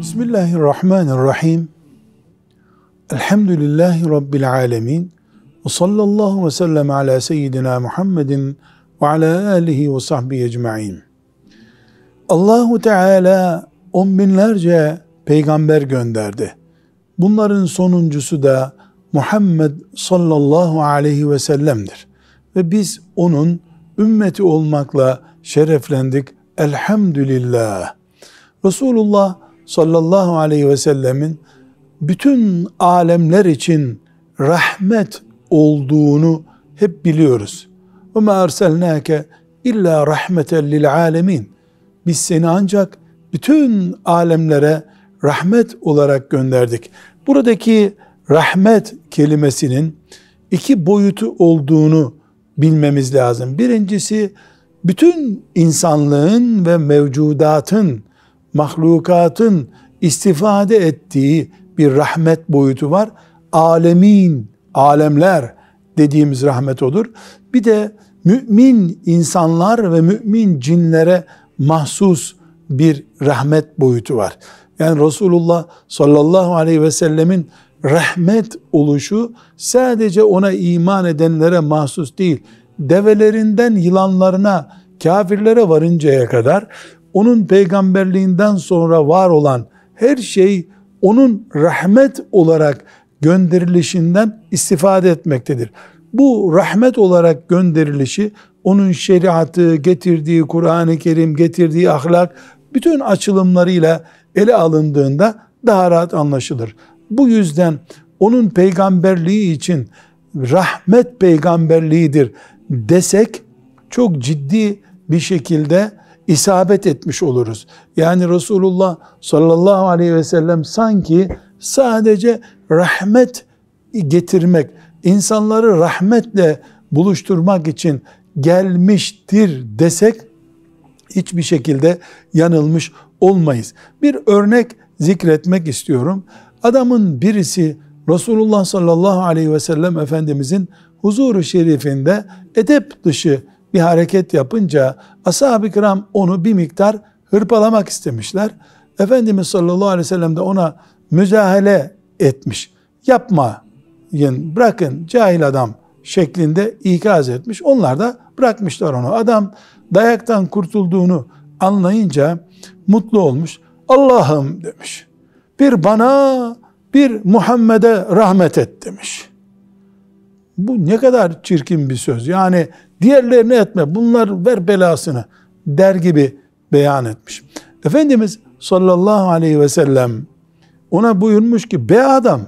Bismillahirrahmanirrahim. Elhamdülillahi Rabbil alemin. Ve sallallahu ve sellem ala seyyidina Muhammedin ve ala alihi ve sahbihi ecma'in. Allahu Teala on binlerce peygamber gönderdi. Bunların sonuncusu da Muhammed sallallahu aleyhi ve sellem'dir. Ve biz onun ümmeti olmakla şereflendik. Elhamdülillah. Resulullah sallallahu aleyhi ve sellemin bütün alemler için rahmet olduğunu hep biliyoruz. Ve ma erselnake illa rahmeten lil alemin. Biz seni ancak bütün alemlere rahmet olarak gönderdik. Buradaki rahmet kelimesinin iki boyutu olduğunu bilmemiz lazım. Birincisi bütün insanlığın ve mevcudatın, mahlukatın istifade ettiği bir rahmet boyutu var. Alemin, alemler dediğimiz rahmet olur. Bir de mümin insanlar ve mümin cinlere mahsus bir rahmet boyutu var. Yani Resulullah sallallahu aleyhi ve sellemin rahmet oluşu sadece ona iman edenlere mahsus değil, develerinden yılanlarına, kafirlere varıncaya kadar onun peygamberliğinden sonra var olan her şey onun rahmet olarak gönderilişinden istifade etmektedir. Bu rahmet olarak gönderilişi onun şeriatı, getirdiği Kur'an-ı Kerim, getirdiği ahlak bütün açılımlarıyla ele alındığında daha rahat anlaşılır. Bu yüzden onun peygamberliği için rahmet peygamberliğidir desek çok ciddi bir şekilde isabet etmiş oluruz. Yani Resulullah sallallahu aleyhi ve sellem sanki sadece rahmet getirmek, insanları rahmetle buluşturmak için gelmiştir desek hiçbir şekilde yanılmış olmayız. Bir örnek zikretmek istiyorum. Adamın birisi Resulullah sallallahu aleyhi ve sellem Efendimizin huzuru şerifinde edep dışı bir hareket yapınca ashab-ı kiram onu bir miktar hırpalamak istemişler. Efendimiz sallallahu aleyhi ve sellem de ona müzahale etmiş. Yapmayın, bırakın cahil adam şeklinde ikaz etmiş. Onlar da bırakmışlar onu. Adam dayaktan kurtulduğunu anlayınca mutlu olmuş. Allah'ım demiş. Bir bana, bir Muhammed'e rahmet et demiş. Bu ne kadar çirkin bir söz. Yani diğerlerine etme, bunlar ver belasını der gibi beyan etmiş. Efendimiz sallallahu aleyhi ve sellem ona buyurmuş ki be adam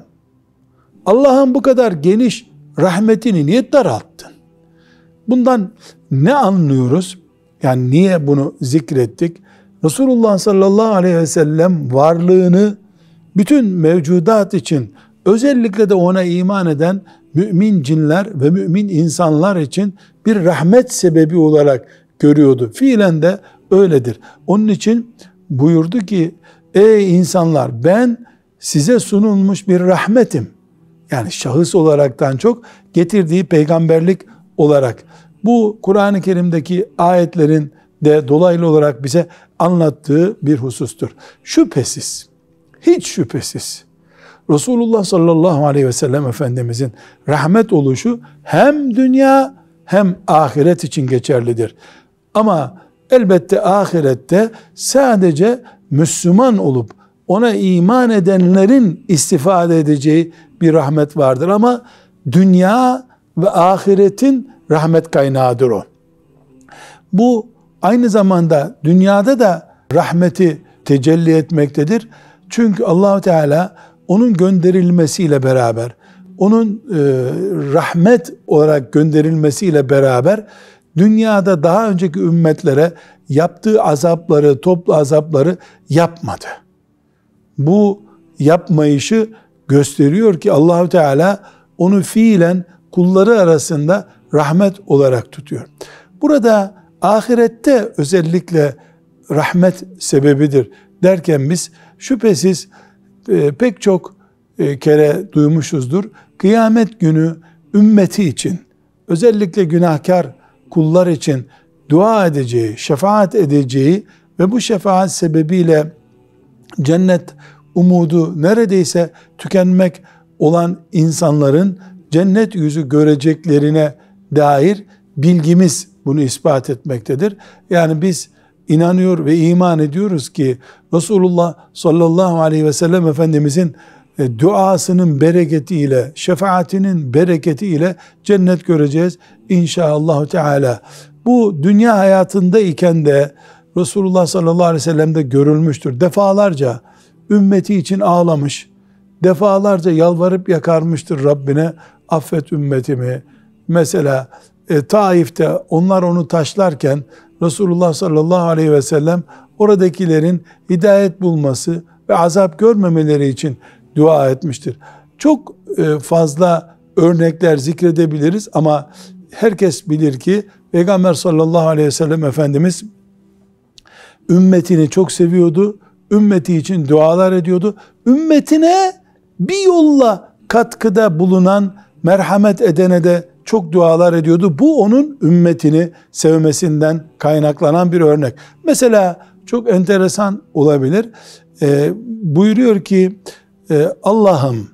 Allah'ın bu kadar geniş rahmetini niye daralttın? Bundan ne anlıyoruz? Yani niye bunu zikrettik? Resulullah sallallahu aleyhi ve sellem varlığını bütün mevcudat için özellikle de ona iman eden mümin cinler ve mümin insanlar için bir rahmet sebebi olarak görüyordu. Fiilen de öyledir. Onun için buyurdu ki ey insanlar ben size sunulmuş bir rahmetim. Yani şahıs olaraktan çok getirdiği peygamberlik olarak. Bu Kur'an-ı Kerim'deki ayetlerin de dolaylı olarak bize anlattığı bir husustur. Şüphesiz hiç şüphesiz. Resulullah sallallahu aleyhi ve sellem Efendimizin rahmet oluşu hem dünya hem ahiret için geçerlidir. Ama elbette ahirette sadece Müslüman olup ona iman edenlerin istifade edeceği bir rahmet vardır ama dünya ve ahiretin rahmet kaynağıdır o. Bu aynı zamanda dünyada da rahmeti tecelli etmektedir. Çünkü Allah Teala onun gönderilmesiyle beraber, onun e, rahmet olarak gönderilmesiyle beraber dünyada daha önceki ümmetlere yaptığı azapları, toplu azapları yapmadı. Bu yapmayışı gösteriyor ki Allah Teala onu fiilen kulları arasında rahmet olarak tutuyor. Burada ahirette özellikle rahmet sebebidir derken biz Şüphesiz e, pek çok e, kere duymuşuzdur. Kıyamet günü ümmeti için, özellikle günahkar kullar için dua edeceği, şefaat edeceği ve bu şefaat sebebiyle cennet umudu neredeyse tükenmek olan insanların cennet yüzü göreceklerine dair bilgimiz bunu ispat etmektedir. Yani biz inanıyor ve iman ediyoruz ki Resulullah sallallahu aleyhi ve sellem Efendimizin e, duasının bereketiyle, şefaatinin bereketiyle cennet göreceğiz inşallah Teala. Bu dünya hayatında iken de Resulullah sallallahu aleyhi ve sellem'de görülmüştür. Defalarca ümmeti için ağlamış, defalarca yalvarıp yakarmıştır Rabbine affet ümmetimi. Mesela e, Taif'te onlar onu taşlarken Resulullah sallallahu aleyhi ve sellem oradakilerin hidayet bulması ve azap görmemeleri için dua etmiştir. Çok e, fazla örnekler zikredebiliriz ama herkes bilir ki Peygamber sallallahu aleyhi ve sellem Efendimiz ümmetini çok seviyordu. Ümmeti için dualar ediyordu. Ümmetine bir yolla katkıda bulunan, merhamet edene de çok dualar ediyordu. Bu onun ümmetini sevmesinden kaynaklanan bir örnek. Mesela çok enteresan olabilir. Ee, buyuruyor ki e, Allah'ım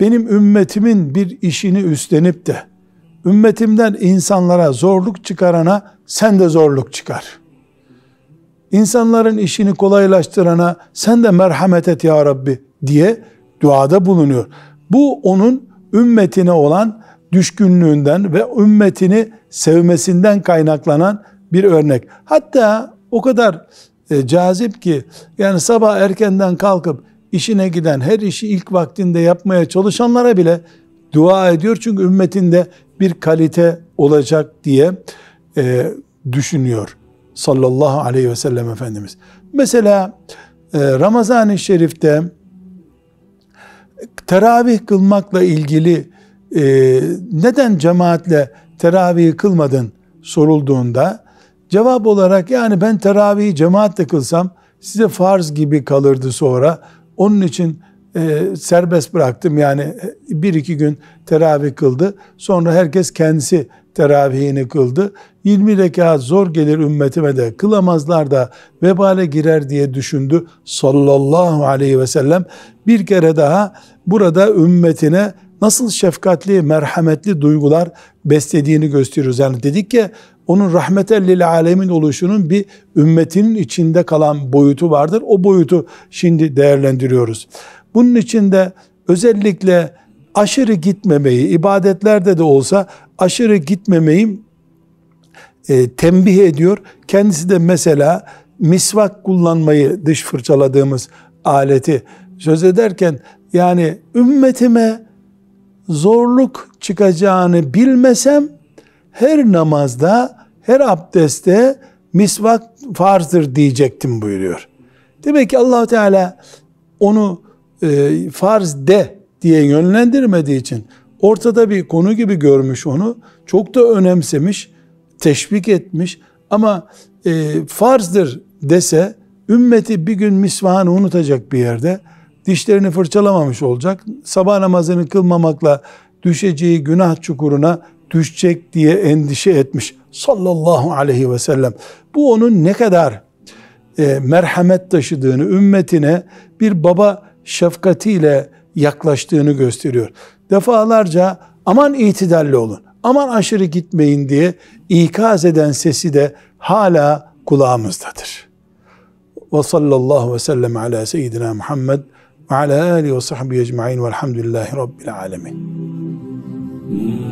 benim ümmetimin bir işini üstlenip de ümmetimden insanlara zorluk çıkarana sen de zorluk çıkar. İnsanların işini kolaylaştırana sen de merhamet et ya Rabbi diye duada bulunuyor. Bu onun ümmetine olan düşkünlüğünden ve ümmetini sevmesinden kaynaklanan bir örnek. Hatta o kadar e, cazip ki yani sabah erkenden kalkıp işine giden her işi ilk vaktinde yapmaya çalışanlara bile dua ediyor. Çünkü ümmetinde bir kalite olacak diye e, düşünüyor sallallahu aleyhi ve sellem Efendimiz. Mesela e, Ramazan-ı Şerif'te teravih kılmakla ilgili e, neden cemaatle teravih kılmadın sorulduğunda cevap olarak yani ben teravihi cemaatle kılsam size farz gibi kalırdı sonra. Onun için e, serbest bıraktım yani e, bir iki gün teravih kıldı. Sonra herkes kendisi teravihini kıldı. 20 rekat zor gelir ümmetime de kılamazlar da vebale girer diye düşündü sallallahu aleyhi ve sellem. Bir kere daha burada ümmetine nasıl şefkatli, merhametli duygular beslediğini gösteriyoruz. Yani dedik ki onun rahmeten lil alemin oluşunun bir ümmetinin içinde kalan boyutu vardır. O boyutu şimdi değerlendiriyoruz. Bunun içinde özellikle aşırı gitmemeyi, ibadetlerde de olsa aşırı gitmemeyi e, tembih ediyor. Kendisi de mesela misvak kullanmayı dış fırçaladığımız aleti söz ederken yani ümmetime zorluk çıkacağını bilmesem her namazda, her abdeste misvak farzdır diyecektim buyuruyor. Demek ki allah Teala onu e, farz de diye yönlendirmediği için ortada bir konu gibi görmüş onu. Çok da önemsemiş, teşvik etmiş ama e, farzdır dese ümmeti bir gün misvanı unutacak bir yerde dişlerini fırçalamamış olacak. Sabah namazını kılmamakla düşeceği günah çukuruna düşecek diye endişe etmiş sallallahu aleyhi ve sellem. Bu onun ne kadar e, merhamet taşıdığını, ümmetine bir baba şefkatiyle yaklaştığını gösteriyor. Defalarca aman itidalli olun, aman aşırı gitmeyin diye ikaz eden sesi de hala kulağımızdadır. Ve sallallahu ve sellem ala seyyidina Muhammed ve ala alihi ve sahbihi ecma'in velhamdülillahi rabbil alemin.